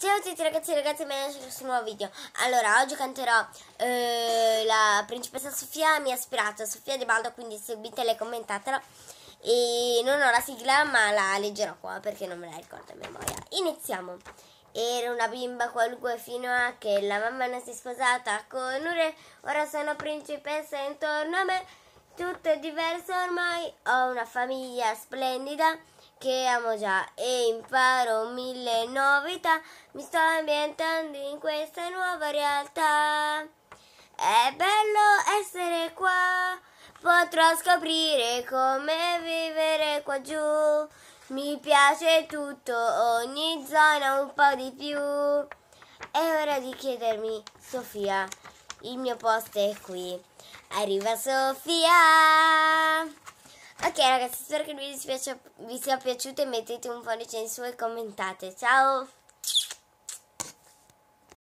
Ciao a tutti ragazzi e ragazze, benvenuti in questo nuovo video Allora, oggi canterò eh, La principessa Sofia mi ha ispirato Sofia Di Baldo, quindi seguitela e commentatela E non ho la sigla ma la leggerò qua perché non me la ricordo a memoria Iniziamo Era una bimba qualunque fino a che la mamma non si è sposata con Ure Ora sono principessa intorno a me tutto è diverso ormai, ho una famiglia splendida che amo già e imparo mille novità, mi sto ambientando in questa nuova realtà. È bello essere qua, potrò scoprire come vivere qua giù. Mi piace tutto, ogni zona un po' di più. È ora di chiedermi, Sofia il mio posto è qui. Arriva Sofia! Ok ragazzi, spero che il video vi sia piaciuto e mettete un pollice in su e commentate. Ciao!